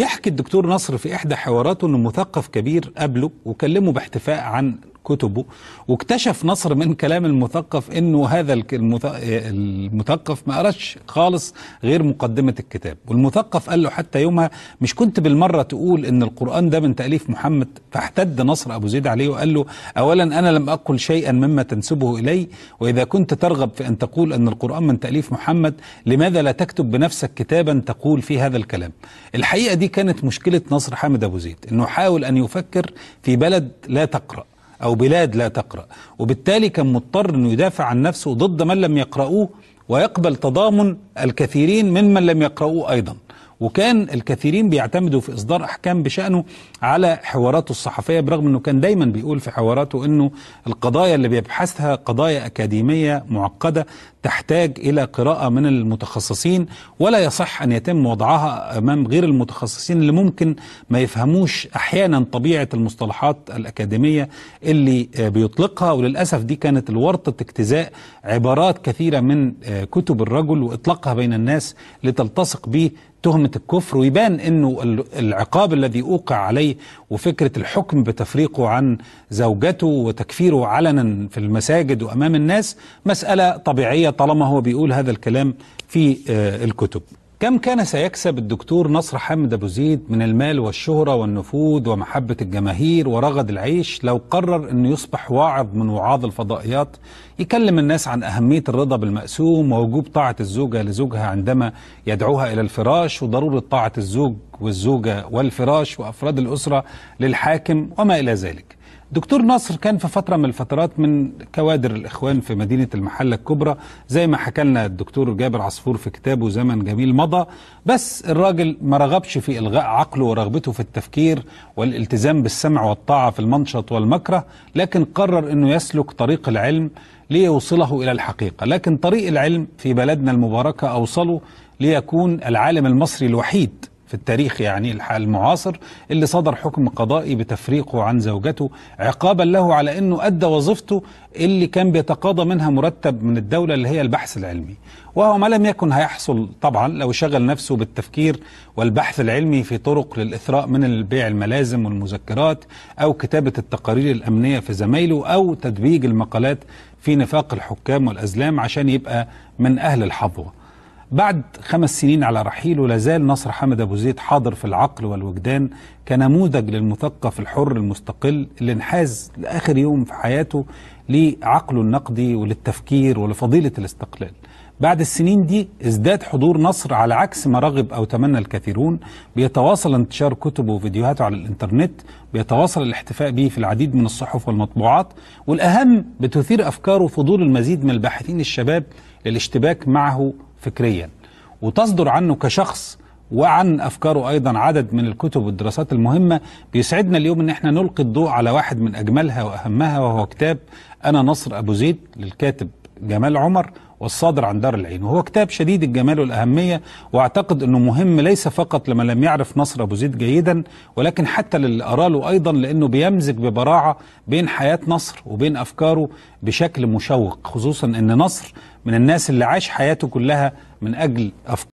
يحكي الدكتور نصر في إحدى حواراته ان مثقف كبير قابله وكلمه باحتفاء عن كتبه واكتشف نصر من كلام المثقف انه هذا المثقف ما قراش خالص غير مقدمه الكتاب والمثقف قال له حتى يومها مش كنت بالمره تقول ان القران ده من تاليف محمد فاحتد نصر ابو زيد عليه وقال له اولا انا لم اقل شيئا مما تنسبه الي واذا كنت ترغب في ان تقول ان القران من تاليف محمد لماذا لا تكتب بنفسك كتابا تقول فيه هذا الكلام الحقيقه دي كانت مشكلة نصر حامد أبو زيد أنه حاول أن يفكر في بلد لا تقرأ أو بلاد لا تقرأ وبالتالي كان مضطر أنه يدافع عن نفسه ضد من لم يقرأوه ويقبل تضامن الكثيرين ممن لم يقرأوه أيضا وكان الكثيرين بيعتمدوا في إصدار أحكام بشأنه على حواراته الصحفية برغم أنه كان دايما بيقول في حواراته أنه القضايا اللي بيبحثها قضايا أكاديمية معقدة تحتاج إلى قراءة من المتخصصين ولا يصح أن يتم وضعها أمام غير المتخصصين اللي ممكن ما يفهموش أحيانا طبيعة المصطلحات الأكاديمية اللي بيطلقها وللأسف دي كانت الورطة اجتزاء عبارات كثيرة من كتب الرجل وإطلاقها بين الناس لتلتصق به تهمة الكفر ويبان أنه العقاب الذي أوقع عليه وفكرة الحكم بتفريقه عن زوجته وتكفيره علنا في المساجد وأمام الناس مسألة طبيعية طالما هو بيقول هذا الكلام في آه، الكتب كم كان سيكسب الدكتور نصر حامد أبو زيد من المال والشهرة والنفوذ ومحبة الجماهير ورغد العيش لو قرر أنه يصبح واعظ من وعاظ الفضائيات يكلم الناس عن أهمية الرضا بالمقسوم ووجوب طاعة الزوجة لزوجها عندما يدعوها إلى الفراش وضرورة طاعة الزوج والزوجة والفراش وأفراد الأسرة للحاكم وما إلى ذلك دكتور ناصر كان في فترة من الفترات من كوادر الإخوان في مدينة المحلة الكبرى زي ما حكى لنا الدكتور جابر عصفور في كتابه زمن جميل مضى بس الراجل ما رغبش في إلغاء عقله ورغبته في التفكير والالتزام بالسمع والطاعة في المنشط والمكره لكن قرر أنه يسلك طريق العلم ليوصله إلى الحقيقة لكن طريق العلم في بلدنا المباركة أوصله ليكون العالم المصري الوحيد في التاريخ يعني المعاصر اللي صدر حكم قضائي بتفريقه عن زوجته عقابا له على انه ادى وظيفته اللي كان بيتقاضى منها مرتب من الدوله اللي هي البحث العلمي وهو ما لم يكن هيحصل طبعا لو شغل نفسه بالتفكير والبحث العلمي في طرق للاثراء من البيع الملازم والمذكرات او كتابه التقارير الامنيه في زمايله او تدبيج المقالات في نفاق الحكام والازلام عشان يبقى من اهل الحظوه بعد خمس سنين على رحيله لازال نصر حمد أبو زيد حاضر في العقل والوجدان كنموذج للمثقف الحر المستقل اللي انحاز لآخر يوم في حياته لعقله النقدي وللتفكير ولفضيلة الاستقلال بعد السنين دي ازداد حضور نصر على عكس ما رغب أو تمنى الكثيرون بيتواصل انتشار كتبه وفيديوهاته على الإنترنت بيتواصل الاحتفاء به في العديد من الصحف والمطبوعات والأهم بتثير أفكاره فضول المزيد من الباحثين الشباب للاشتباك معه فكريا وتصدر عنه كشخص وعن أفكاره أيضا عدد من الكتب والدراسات المهمة بيسعدنا اليوم أن احنا نلقي الضوء على واحد من أجملها وأهمها وهو كتاب أنا نصر أبو زيد للكاتب جمال عمر والصادر عن دار العين وهو كتاب شديد الجمال والأهمية وأعتقد أنه مهم ليس فقط لمن لم يعرف نصر أبو زيد جيدا ولكن حتى للي قرأ له أيضا لأنه بيمزج ببراعة بين حياة نصر وبين أفكاره بشكل مشوق خصوصا أن نصر من الناس اللي عاش حياته كلها من أجل أفكاره